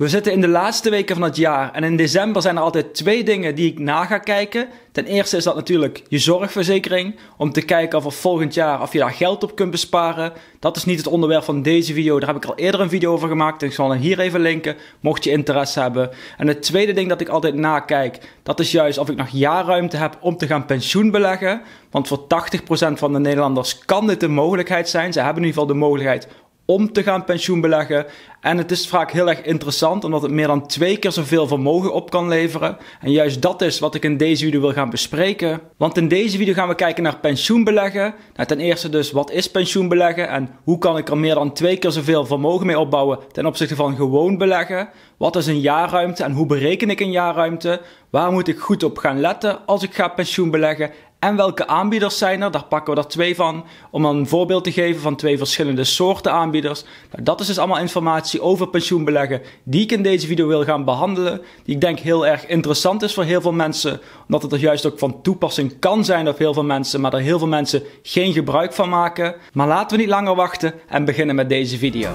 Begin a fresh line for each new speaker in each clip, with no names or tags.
We zitten in de laatste weken van het jaar en in december zijn er altijd twee dingen die ik na ga kijken. Ten eerste is dat natuurlijk je zorgverzekering, om te kijken of er volgend jaar of je daar geld op kunt besparen. Dat is niet het onderwerp van deze video, daar heb ik al eerder een video over gemaakt. Dus ik zal hem hier even linken, mocht je interesse hebben. En het tweede ding dat ik altijd nakijk, dat is juist of ik nog jaarruimte heb om te gaan pensioen beleggen. Want voor 80% van de Nederlanders kan dit een mogelijkheid zijn. Ze hebben in ieder geval de mogelijkheid om te gaan pensioenbeleggen. En het is vaak heel erg interessant, omdat het meer dan twee keer zoveel vermogen op kan leveren. En juist dat is wat ik in deze video wil gaan bespreken. Want in deze video gaan we kijken naar pensioenbeleggen. Nou, ten eerste dus, wat is pensioenbeleggen en hoe kan ik er meer dan twee keer zoveel vermogen mee opbouwen ten opzichte van gewoon beleggen? Wat is een jaarruimte en hoe bereken ik een jaarruimte? Waar moet ik goed op gaan letten als ik ga pensioen beleggen? En welke aanbieders zijn er? Daar pakken we er twee van. Om een voorbeeld te geven van twee verschillende soorten aanbieders. Nou, dat is dus allemaal informatie over pensioenbeleggen die ik in deze video wil gaan behandelen. Die ik denk heel erg interessant is voor heel veel mensen. Omdat het er juist ook van toepassing kan zijn op heel veel mensen. Maar er heel veel mensen geen gebruik van maken. Maar laten we niet langer wachten en beginnen met deze video.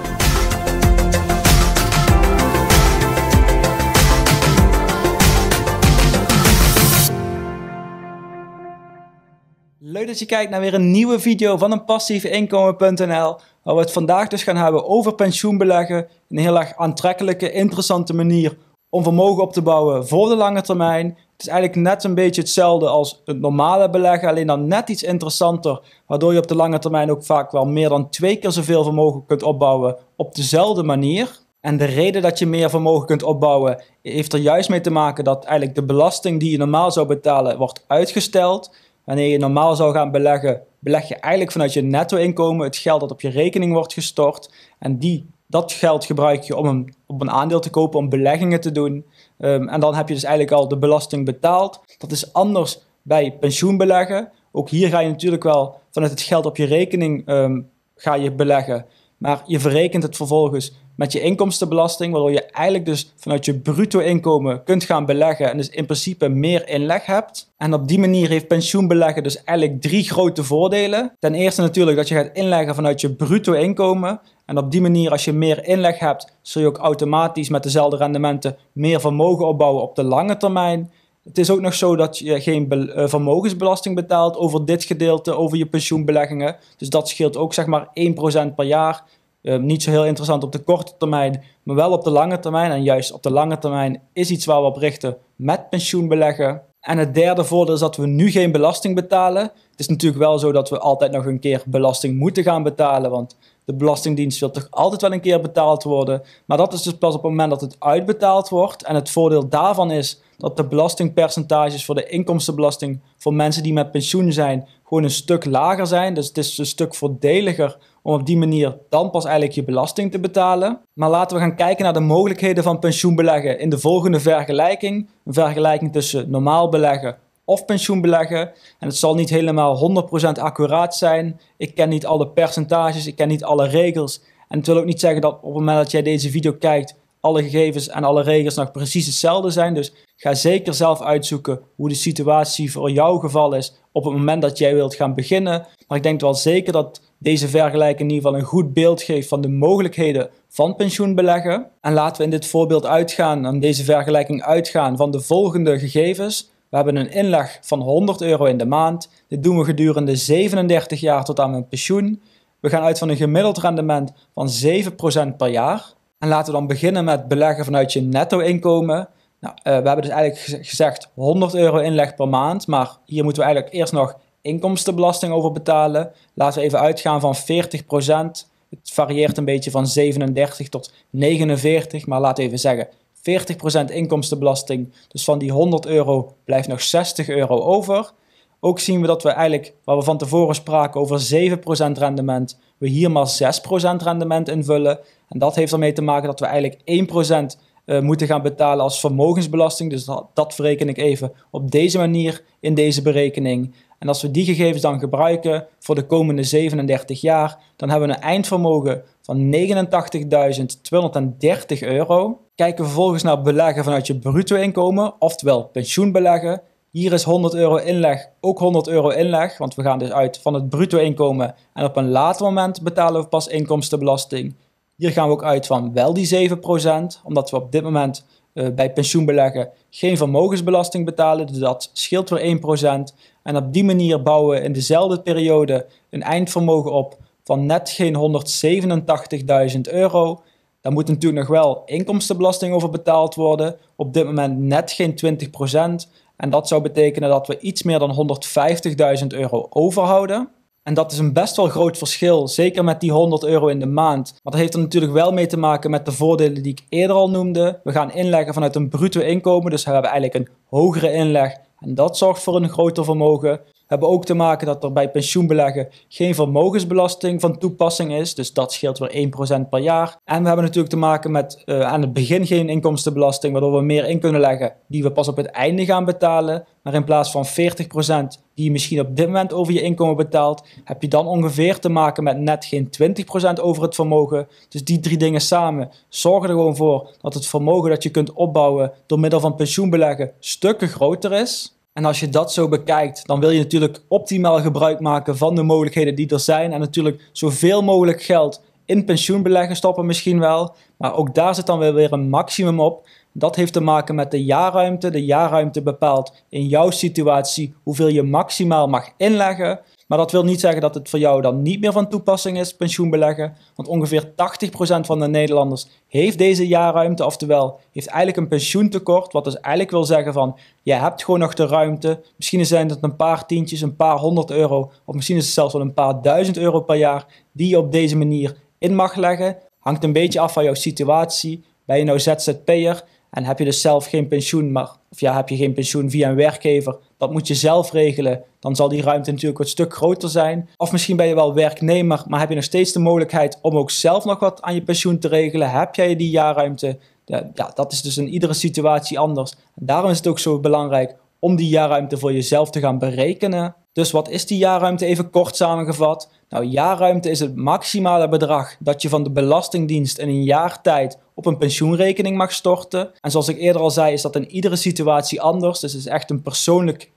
Leuk dat je kijkt naar weer een nieuwe video van een passiefinkomen.nl waar we het vandaag dus gaan hebben over pensioenbeleggen. Een heel erg aantrekkelijke, interessante manier om vermogen op te bouwen voor de lange termijn. Het is eigenlijk net een beetje hetzelfde als het normale beleggen, alleen dan net iets interessanter, waardoor je op de lange termijn ook vaak wel meer dan twee keer zoveel vermogen kunt opbouwen op dezelfde manier. En de reden dat je meer vermogen kunt opbouwen heeft er juist mee te maken dat eigenlijk de belasting die je normaal zou betalen wordt uitgesteld. Wanneer je normaal zou gaan beleggen, beleg je eigenlijk vanuit je netto-inkomen het geld dat op je rekening wordt gestort. En die, dat geld gebruik je om een, op een aandeel te kopen, om beleggingen te doen. Ehm, en dan heb je dus eigenlijk al de belasting betaald. Dat is anders bij pensioenbeleggen. Ook hier ga je natuurlijk wel vanuit het geld op je rekening ehm, ga je beleggen. Maar je verrekent het vervolgens met je inkomstenbelasting, waardoor je eigenlijk dus vanuit je bruto inkomen kunt gaan beleggen en dus in principe meer inleg hebt. En op die manier heeft pensioenbeleggen dus eigenlijk drie grote voordelen. Ten eerste natuurlijk dat je gaat inleggen vanuit je bruto inkomen. En op die manier, als je meer inleg hebt, zul je ook automatisch met dezelfde rendementen meer vermogen opbouwen op de lange termijn. Het is ook nog zo dat je geen eh, vermogensbelasting betaalt over dit gedeelte, over je pensioenbeleggingen. Dus dat scheelt ook zeg maar 1% per jaar. Ehm, niet zo heel interessant op de korte termijn, maar wel op de lange termijn. En juist op de lange termijn is iets waar we op richten met pensioenbeleggen. En het derde voordeel is dat we nu geen belasting betalen. Het is natuurlijk wel zo dat we altijd nog een keer belasting moeten gaan betalen, want de Belastingdienst wil toch altijd wel een keer betaald worden. Maar dat is dus pas op het moment dat het uitbetaald wordt. En het voordeel daarvan is dat de belastingpercentages voor de inkomstenbelasting voor mensen die met pensioen zijn gewoon een stuk lager zijn. Dus het is een stuk voordeliger om op die manier dan pas eigenlijk je belasting te betalen. Maar laten we gaan kijken naar de mogelijkheden van pensioenbeleggen in de volgende vergelijking. Een vergelijking tussen normaal beleggen of pensioenbeleggen. En het zal niet helemaal 100% accuraat zijn. Ik ken niet alle percentages, ik ken niet alle regels. En het wil ook niet zeggen dat op het moment dat jij deze video kijkt, alle gegevens en alle regels nog precies hetzelfde zijn. Dus ga zeker zelf uitzoeken hoe de situatie voor jouw geval is op het moment dat jij wilt gaan beginnen. Maar ik denk wel zeker dat deze vergelijking in ieder geval een goed beeld geeft van de mogelijkheden van pensioenbeleggen. En laten we in dit voorbeeld uitgaan, aan deze vergelijking uitgaan van de volgende gegevens. We hebben een inleg van 100 euro in de maand. Dit doen we gedurende 37 jaar tot aan mijn pensioen. We gaan uit van een gemiddeld rendement van 7% per jaar. En laten we dan beginnen met beleggen vanuit je netto-inkomen. Nou, eh, we hebben dus eigenlijk gezegd 100 euro inleg per maand, maar hier moeten we eigenlijk eerst nog inkomstenbelasting over betalen. Laten we even uitgaan van 40%. Het varieert een beetje van 37 tot 49, maar laten we even zeggen 40% inkomstenbelasting. Dus van die 100 euro blijft nog 60 euro over. Ook zien we dat we eigenlijk, waar we van tevoren spraken over 7% rendement, we hier maar 6% rendement invullen. En dat heeft ermee te maken dat we eigenlijk 1% uh, eh, moeten gaan betalen als vermogensbelasting. Dus dat, dat verreken ik even op deze manier in deze berekening. En als we die gegevens dan gebruiken voor de komende 37 jaar, dan hebben we een eindvermogen van 89.230 euro. Kijken we vervolgens naar beleggen vanuit je bruto inkomen, oftewel pensioenbeleggen hier is 100 euro inleg, ook 100 euro inleg, want we gaan dus uit van het bruto inkomen en op een later moment betalen we pas inkomstenbelasting. Hier gaan we ook uit van wel die 7%, omdat we op dit moment eh, bij pensioenbeleggen geen vermogensbelasting betalen, dus dat scheelt weer 1%. En op die manier bouwen we in dezelfde periode een eindvermogen op van net geen 187.000 euro. Daar moet natuurlijk nog wel inkomstenbelasting over betaald worden, op dit moment net geen 20%. En dat zou betekenen dat we iets meer dan 150.000 euro overhouden. En dat is een best wel groot verschil, zeker met die 100 euro in de maand. Maar dat heeft er natuurlijk wel mee te maken met de voordelen die ik eerder al noemde. We gaan inleggen vanuit een bruto inkomen, dus we hebben eigenlijk een hogere inleg. En dat zorgt voor een groter vermogen hebben ook te maken dat er bij pensioenbeleggen geen vermogensbelasting van toepassing is. Dus dat scheelt weer 1% per jaar. En we hebben natuurlijk te maken met eh, aan het begin geen inkomstenbelasting, waardoor we meer in kunnen leggen die we pas op het einde gaan betalen. Maar in plaats van 40% die je misschien op dit moment over je inkomen betaalt, heb je dan ongeveer te maken met net geen 20% over het vermogen. Dus die drie dingen samen zorgen er gewoon voor dat het vermogen dat je kunt opbouwen door middel van pensioenbeleggen stukken groter is. En als je dat zo bekijkt, dan wil je natuurlijk optimaal gebruik maken van de mogelijkheden die er zijn. En natuurlijk zoveel mogelijk geld in pensioenbeleggen stoppen misschien wel. Maar ook daar zit dan weer een maximum op. Dat heeft te maken met de jaarruimte. De jaarruimte bepaalt in jouw situatie hoeveel je maximaal mag inleggen. Maar dat wil niet zeggen dat het voor jou dan niet meer van toepassing is, pensioen beleggen. Want ongeveer 80% van de Nederlanders heeft deze jaarruimte, oftewel heeft eigenlijk een pensioentekort. Wat dus eigenlijk wil zeggen van, je hebt gewoon nog de ruimte. Misschien zijn het een paar tientjes, een paar honderd euro, of misschien is het zelfs wel een paar duizend euro per jaar die je op deze manier in mag leggen. Hangt een beetje af van jouw situatie. Ben je nou ZZP'er? En heb je dus zelf geen pensioen, maar, of ja, heb je geen pensioen via een werkgever, dat moet je zelf regelen. Dan zal die ruimte natuurlijk een stuk groter zijn. Of misschien ben je wel werknemer, maar heb je nog steeds de mogelijkheid om ook zelf nog wat aan je pensioen te regelen? Heb jij die jaarruimte? Ja, dat is dus in iedere situatie anders. daarom is het ook zo belangrijk om die jaarruimte voor jezelf te gaan berekenen. Dus wat is die jaarruimte even kort samengevat? Nou, jaarruimte is het maximale bedrag dat je van de Belastingdienst in een jaar tijd op een pensioenrekening mag storten. En zoals ik eerder al zei, is dat in iedere situatie anders. Dus het is echt een persoonlijk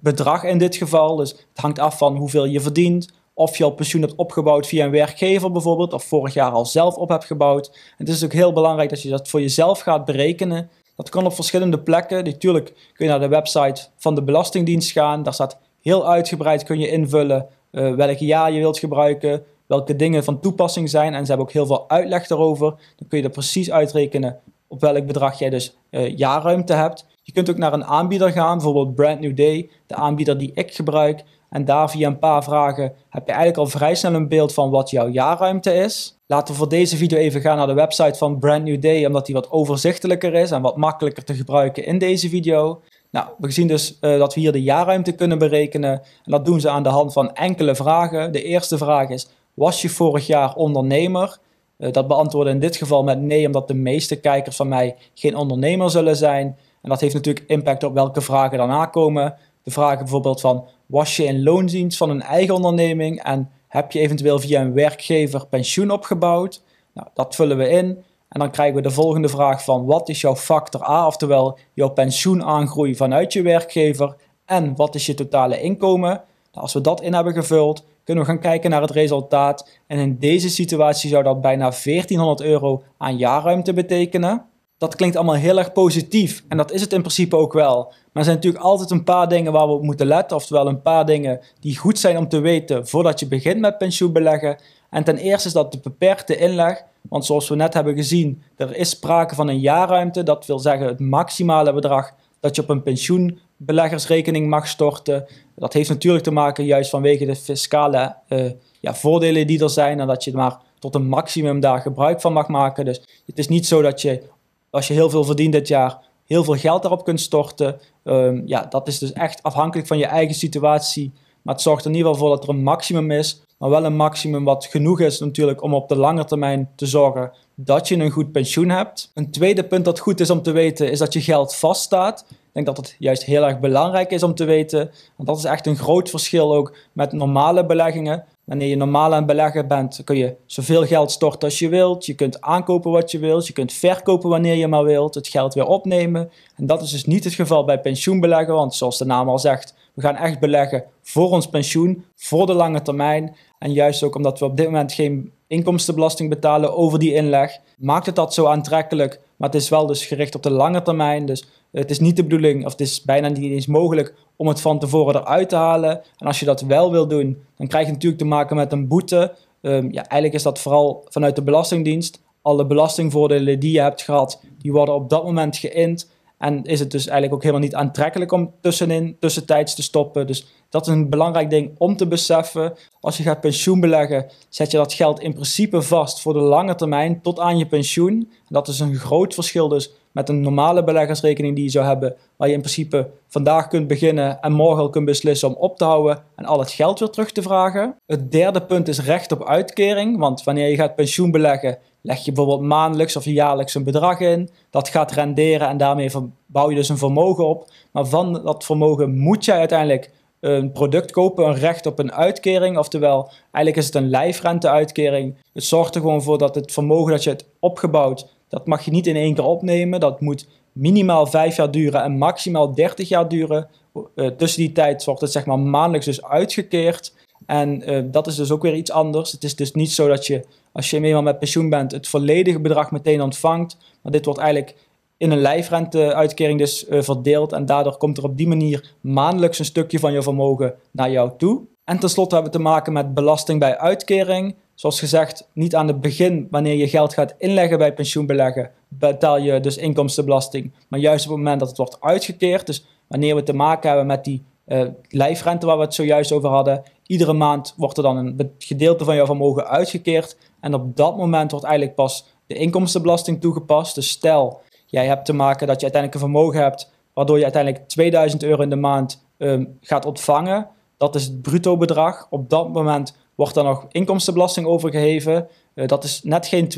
bedrag in dit geval. Dus het hangt af van hoeveel je verdient, of je al pensioen hebt opgebouwd via een werkgever bijvoorbeeld, of vorig jaar al zelf op hebt gebouwd. En het is ook heel belangrijk dat je dat voor jezelf gaat berekenen. Dat kan op verschillende plekken. Natuurlijk kun je naar de website van de Belastingdienst gaan. Daar staat heel uitgebreid kun je invullen eh, welk jaar je wilt gebruiken, welke dingen van toepassing zijn. En ze hebben ook heel veel uitleg erover. Dan kun je er precies uitrekenen op welk bedrag jij dus eh, jaarruimte hebt. Je kunt ook naar een aanbieder gaan, bijvoorbeeld Brand New Day, de aanbieder die ik gebruik. En daar via een paar vragen heb je eigenlijk al vrij snel een beeld van wat jouw jaarruimte is. Laten we voor deze video even gaan naar de website van Brand New Day, omdat die wat overzichtelijker is en wat makkelijker te gebruiken in deze video. Nou, we zien dus eh, dat we hier de jaarruimte kunnen berekenen. En dat doen ze aan de hand van enkele vragen. De eerste vraag is, was je vorig jaar ondernemer? Eh, dat beantwoorden in dit geval met nee, omdat de meeste kijkers van mij geen ondernemer zullen zijn. En dat heeft natuurlijk impact op welke vragen daarna komen. De vragen bijvoorbeeld van, was je in loondienst van een eigen onderneming? En heb je eventueel via een werkgever pensioen opgebouwd? Nou, dat vullen we in. En dan krijgen we de volgende vraag van wat is jouw factor A, oftewel jouw pensioenaangroei vanuit je werkgever en wat is je totale inkomen. Nou, als we dat in hebben gevuld, kunnen we gaan kijken naar het resultaat. En in deze situatie zou dat bijna 1400 euro aan jaarruimte betekenen. Dat klinkt allemaal heel erg positief en dat is het in principe ook wel. Maar er zijn natuurlijk altijd een paar dingen waar we op moeten letten, oftewel een paar dingen die goed zijn om te weten voordat je begint met pensioenbeleggen. En ten eerste is dat de beperkte inleg. Want zoals we net hebben gezien, er is sprake van een jaarruimte. Dat wil zeggen het maximale bedrag dat je op een pensioenbeleggersrekening mag storten. Dat heeft natuurlijk te maken juist vanwege de fiscale eh, ja, voordelen die er zijn. En dat je maar tot een maximum daar gebruik van mag maken. Dus het is niet zo dat je, als je heel veel verdient dit jaar, heel veel geld daarop kunt storten. Ehm, ja, dat is dus echt afhankelijk van je eigen situatie. Maar het zorgt er in ieder geval voor dat er een maximum is maar wel een maximum wat genoeg is natuurlijk om op de lange termijn te zorgen dat je een goed pensioen hebt. Een tweede punt dat goed is om te weten is dat je geld vaststaat. Ik denk dat het juist heel erg belangrijk is om te weten. Want dat is echt een groot verschil ook met normale beleggingen. Wanneer je normaal aan belegger beleggen bent, kun je zoveel geld storten als je wilt. Je kunt aankopen wat je wilt. Je kunt verkopen wanneer je maar wilt. Het geld weer opnemen. En dat is dus niet het geval bij pensioenbeleggen. Want zoals de naam al zegt, we gaan echt beleggen voor ons pensioen, voor de lange termijn. En juist ook omdat we op dit moment geen inkomstenbelasting betalen over die inleg, maakt het dat zo aantrekkelijk. Maar het is wel dus gericht op de lange termijn. Dus het is niet de bedoeling, of het is bijna niet eens mogelijk om het van tevoren eruit te halen. En als je dat wel wil doen, dan krijg je natuurlijk te maken met een boete. Ehm, ja, eigenlijk is dat vooral vanuit de Belastingdienst. Alle belastingvoordelen die je hebt gehad, die worden op dat moment geïnd. En is het dus eigenlijk ook helemaal niet aantrekkelijk om tussenin, tussentijds te stoppen. Dus dat is een belangrijk ding om te beseffen. Als je gaat pensioen beleggen, zet je dat geld in principe vast voor de lange termijn tot aan je pensioen. Dat is een groot verschil dus met een normale beleggersrekening die je zou hebben, waar je in principe vandaag kunt beginnen en morgen al kunt beslissen om op te houden en al het geld weer terug te vragen. Het derde punt is recht op uitkering, want wanneer je gaat pensioen beleggen, leg je bijvoorbeeld maandelijks of jaarlijks een bedrag in. Dat gaat renderen en daarmee bouw je dus een vermogen op. Maar van dat vermogen moet jij uiteindelijk een product kopen, een recht op een uitkering. Oftewel, eigenlijk is het een lijfrenteuitkering. Het zorgt er gewoon voor dat het vermogen dat je hebt opgebouwd, dat mag je niet in één keer opnemen. Dat moet minimaal vijf jaar duren en maximaal 30 jaar duren. Eh, tussen die tijd wordt het zeg maar maandelijks dus uitgekeerd. En eh, dat is dus ook weer iets anders. Het is dus niet zo dat je als je eenmaal met pensioen bent, het volledige bedrag meteen ontvangt. Maar dit wordt eigenlijk in een lijfrenteuitkering dus eh, verdeeld. En daardoor komt er op die manier maandelijks een stukje van je vermogen naar jou toe. En tenslotte hebben we te maken met belasting bij uitkering. Zoals gezegd, niet aan het begin wanneer je geld gaat inleggen bij pensioenbeleggen, betaal je dus inkomstenbelasting. Maar juist op het moment dat het wordt uitgekeerd, dus wanneer we te maken hebben met die eh, lijfrente waar we het zojuist over hadden, iedere maand wordt er dan een gedeelte van jouw vermogen uitgekeerd. En op dat moment wordt eigenlijk pas de inkomstenbelasting toegepast. Dus stel, jij hebt te maken dat je uiteindelijk een vermogen hebt, waardoor je uiteindelijk 2000 euro in de maand ehm, gaat ontvangen. Dat is het bruto bedrag. Op dat moment wordt er nog inkomstenbelasting overgeheven. Eh, dat is net geen 20%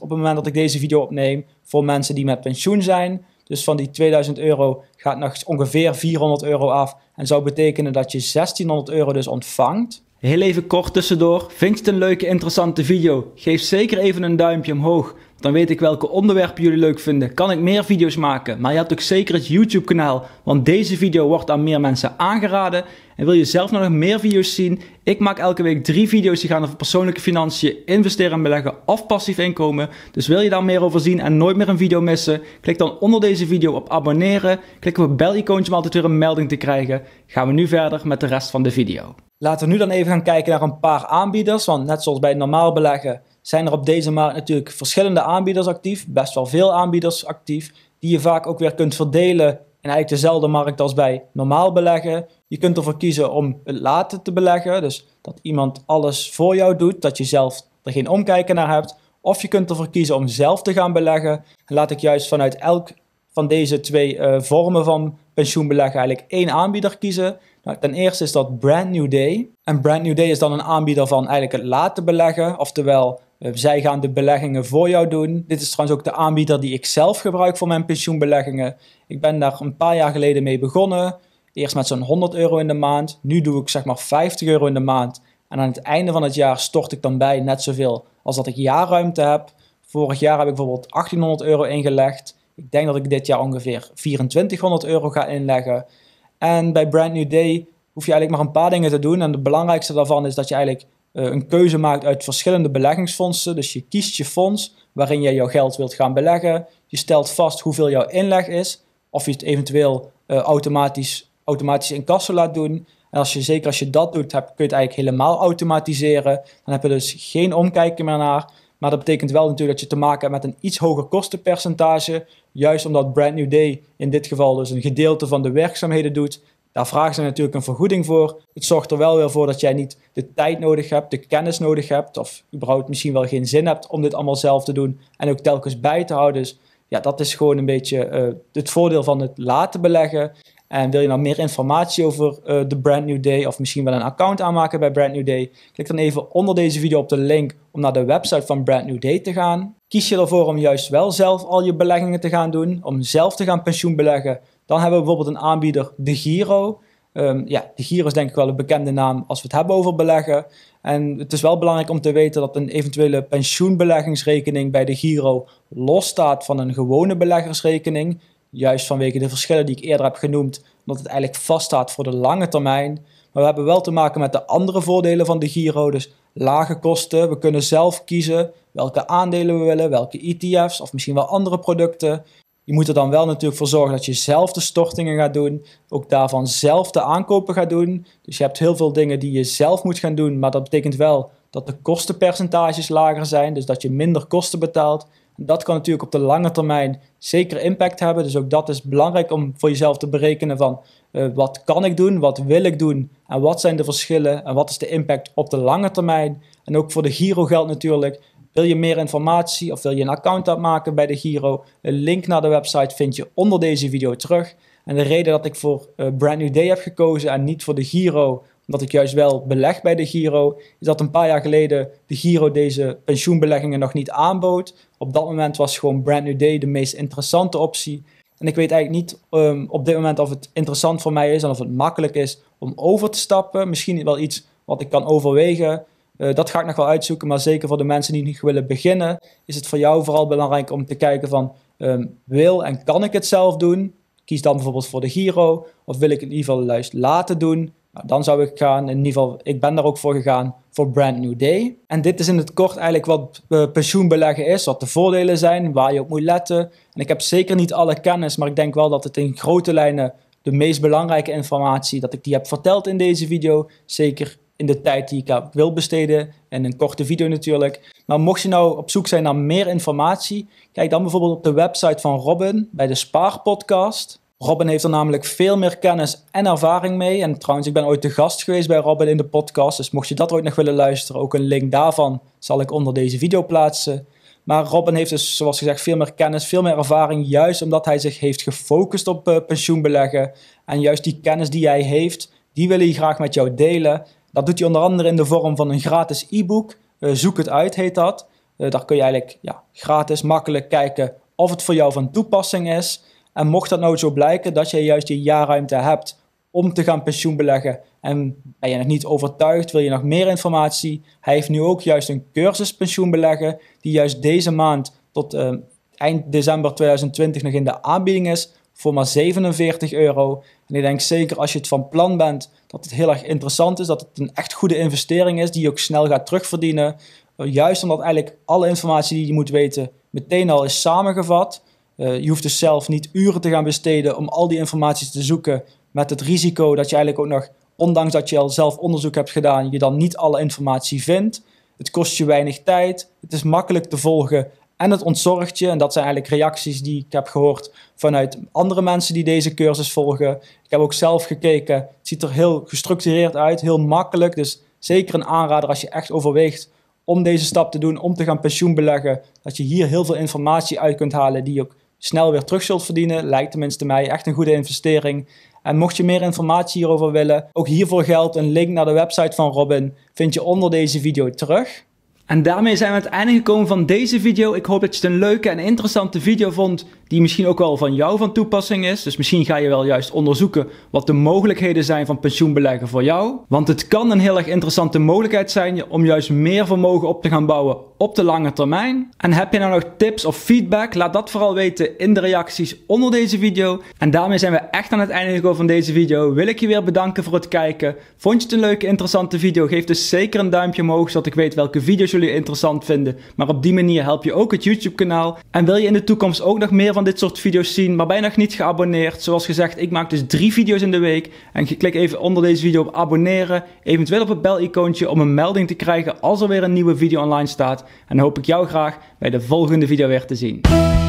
op het moment dat ik deze video opneem voor mensen die met pensioen zijn. Dus van die 2000 euro gaat nog ongeveer 400 euro af en zou betekenen dat je 1600 euro dus ontvangt. Heel even kort tussendoor, vind je het een leuke interessante video? Geef zeker even een duimpje omhoog. Dan weet ik welke onderwerpen jullie leuk vinden. Kan ik meer video's maken? Maar je hebt ook zeker het YouTube kanaal. Want deze video wordt aan meer mensen aangeraden. En wil je zelf nog meer video's zien? Ik maak elke week drie video's die gaan over persoonlijke financiën, investeren en beleggen of passief inkomen. Dus wil je daar meer over zien en nooit meer een video missen? Klik dan onder deze video op abonneren. Klik op het bel-icoontje om altijd weer een melding te krijgen. Gaan we nu verder met de rest van de video. Laten we nu dan even gaan kijken naar een paar aanbieders. Want net zoals bij normaal beleggen zijn er op deze markt natuurlijk verschillende aanbieders actief, best wel veel aanbieders actief, die je vaak ook weer kunt verdelen in eigenlijk dezelfde markt als bij normaal beleggen. Je kunt ervoor kiezen om het laten te beleggen, dus dat iemand alles voor jou doet, dat je zelf er geen omkijken naar hebt. Of je kunt ervoor kiezen om zelf te gaan beleggen. Laat ik juist vanuit elk van deze twee eh, vormen van pensioenbeleggen eigenlijk één aanbieder kiezen. Nou, ten eerste is dat Brand New Day. En Brand New Day is dan een aanbieder van eigenlijk het laten beleggen. Oftewel, eh, zij gaan de beleggingen voor jou doen. Dit is trouwens ook de aanbieder die ik zelf gebruik voor mijn pensioenbeleggingen. Ik ben daar een paar jaar geleden mee begonnen. Eerst met zo'n 100 euro in de maand. Nu doe ik zeg maar 50 euro in de maand. En aan het einde van het jaar stort ik dan bij net zoveel als dat ik jaarruimte heb. Vorig jaar heb ik bijvoorbeeld 1800 euro ingelegd. Ik denk dat ik dit jaar ongeveer 2400 euro ga inleggen. En bij Brand New Day hoef je eigenlijk maar een paar dingen te doen. En het belangrijkste daarvan is dat je eigenlijk eh, een keuze maakt uit verschillende beleggingsfondsen. Dus je kiest je fonds waarin jij jouw geld wilt gaan beleggen. Je stelt vast hoeveel jouw inleg is. Of je het eventueel eh, automatisch, automatisch in kassen laat doen. En als je, zeker als je dat doet, heb, kun je het eigenlijk helemaal automatiseren. Dan heb je dus geen omkijken meer naar. Maar dat betekent wel natuurlijk dat je te maken hebt met een iets hoger kostenpercentage. Juist omdat Brand New Day in dit geval dus een gedeelte van de werkzaamheden doet daar vragen ze natuurlijk een vergoeding voor. Het zorgt er wel weer voor dat jij niet de tijd nodig hebt, de kennis nodig hebt, of überhaupt misschien wel geen zin hebt om dit allemaal zelf te doen en ook telkens bij te houden. Dus ja, dat is gewoon een beetje eh, het voordeel van het laten beleggen. En wil je nou meer informatie over eh, de Brand New Day of misschien wel een account aanmaken bij Brand New Day? Klik dan even onder deze video op de link om naar de website van Brand New Day te gaan. Kies je ervoor om juist wel zelf al je beleggingen te gaan doen, om zelf te gaan pensioen beleggen, dan hebben we bijvoorbeeld een aanbieder, De Giro. Ehm, ja, De Giro is denk ik wel een bekende naam als we het hebben over beleggen. En het is wel belangrijk om te weten dat een eventuele pensioenbeleggingsrekening bij De Giro losstaat van een gewone beleggersrekening. Juist vanwege de verschillen die ik eerder heb genoemd, omdat het eigenlijk vaststaat voor de lange termijn. Maar we hebben wel te maken met de andere voordelen van de Giro, dus lage kosten. We kunnen zelf kiezen welke aandelen we willen, welke ETF's of misschien wel andere producten. Je moet er dan wel natuurlijk voor zorgen dat je zelf de stortingen gaat doen, ook daarvan zelf de aankopen gaat doen. Dus je hebt heel veel dingen die je zelf moet gaan doen, maar dat betekent wel dat de kostenpercentages lager zijn, dus dat je minder kosten betaalt. Dat kan natuurlijk op de lange termijn zeker impact hebben. Dus ook dat is belangrijk om voor jezelf te berekenen van eh, wat kan ik doen, wat wil ik doen en wat zijn de verschillen en wat is de impact op de lange termijn. En ook voor de Giro geldt natuurlijk, wil je meer informatie of wil je een account aanmaken bij de Giro? Een link naar de website vind je onder deze video terug. En de reden dat ik voor eh, Brand New Day heb gekozen en niet voor de Giro, omdat ik juist wel beleg bij de Giro, is dat een paar jaar geleden de Giro deze pensioenbeleggingen nog niet aanbood. Op dat moment was gewoon Brand New Day de meest interessante optie. En ik weet eigenlijk niet ehm, op dit moment of het interessant voor mij is en of het makkelijk is om over te stappen. Misschien wel iets wat ik kan overwegen. Eh, dat ga ik nog wel uitzoeken, maar zeker voor de mensen die niet willen beginnen, is het voor jou vooral belangrijk om te kijken van ehm, wil en kan ik het zelf doen? Kies dan bijvoorbeeld voor de Giro, of wil ik het in ieder geval juist laten doen? Nou, dan zou ik gaan, in ieder geval, ik ben daar ook voor gegaan, voor Brand New Day. En dit is in het kort eigenlijk wat eh, pensioenbeleggen is, wat de voordelen zijn, waar je op moet letten. En ik heb zeker niet alle kennis, maar ik denk wel dat het in grote lijnen de meest belangrijke informatie dat ik die heb verteld in deze video zeker in de tijd die ik heb wil besteden. En een korte video natuurlijk. Maar mocht je nou op zoek zijn naar meer informatie, kijk dan bijvoorbeeld op de website van Robin bij de Spaarpodcast. Robin heeft er namelijk veel meer kennis en ervaring mee. En trouwens, ik ben ooit de gast geweest bij Robin in de podcast. Dus mocht je dat ooit nog willen luisteren, ook een link daarvan zal ik onder deze video plaatsen. Maar Robin heeft dus, zoals gezegd, veel meer kennis, veel meer ervaring. Juist omdat hij zich heeft gefocust op eh, pensioenbeleggen. En juist die kennis die hij heeft, die wil hij graag met jou delen. Dat doet hij onder andere in de vorm van een gratis e-book. Eh, zoek het uit heet dat. Eh, daar kun je eigenlijk ja, gratis makkelijk kijken of het voor jou van toepassing is. En mocht dat nou zo blijken dat je juist die jaarruimte hebt om te gaan pensioenbeleggen en ben je nog niet overtuigd, wil je nog meer informatie? Hij heeft nu ook juist een cursus pensioenbeleggen die juist deze maand tot eh, eind december 2020 nog in de aanbieding is voor maar 47 euro. En ik denk zeker als je het van plan bent dat het heel erg interessant is, dat het een echt goede investering is die je ook snel gaat terugverdienen. Eh, juist omdat eigenlijk alle informatie die je moet weten meteen al is samengevat. Eh, je hoeft dus zelf niet uren te gaan besteden om al die informatie te zoeken met het risico dat je eigenlijk ook nog, ondanks dat je al zelf onderzoek hebt gedaan, je dan niet alle informatie vindt. Het kost je weinig tijd, het is makkelijk te volgen en het ontzorgt je, en dat zijn eigenlijk reacties die ik heb gehoord vanuit andere mensen die deze cursus volgen. Ik heb ook zelf gekeken, het ziet er heel gestructureerd uit, heel makkelijk. Dus zeker een aanrader als je echt overweegt om deze stap te doen, om te gaan pensioen beleggen. Dat je hier heel veel informatie uit kunt halen die je ook snel weer terug zult verdienen. Lijkt tenminste mij echt een goede investering. En mocht je meer informatie hierover willen, ook hiervoor geldt een link naar de website van Robin vind je onder deze video terug. En daarmee zijn we aan het einde gekomen van deze video. Ik hoop dat je het een leuke en interessante video vond die misschien ook wel van jou van toepassing is. Dus misschien ga je wel juist onderzoeken wat de mogelijkheden zijn van pensioenbeleggen voor jou. Want het kan een heel erg interessante mogelijkheid zijn om juist meer vermogen op te gaan bouwen op de lange termijn. En heb je nou nog tips of feedback? Laat dat vooral weten in de reacties onder deze video. En daarmee zijn we echt aan het einde gekomen van deze video. Wil ik je weer bedanken voor het kijken. Vond je het een leuke, interessante video? Geef dus zeker een duimpje omhoog zodat ik weet welke video's jullie interessant vinden. Maar op die manier help je ook het YouTube-kanaal. En wil je in de toekomst ook nog meer van dit soort video's zien, maar bijna niet geabonneerd? Zoals gezegd, ik maak dus drie video's in de week. En je klik even onder deze video op abonneren, eventueel op het bel-icoontje om een melding te krijgen als er weer een nieuwe video online staat. En dan hoop ik jou graag bij de volgende video weer te zien.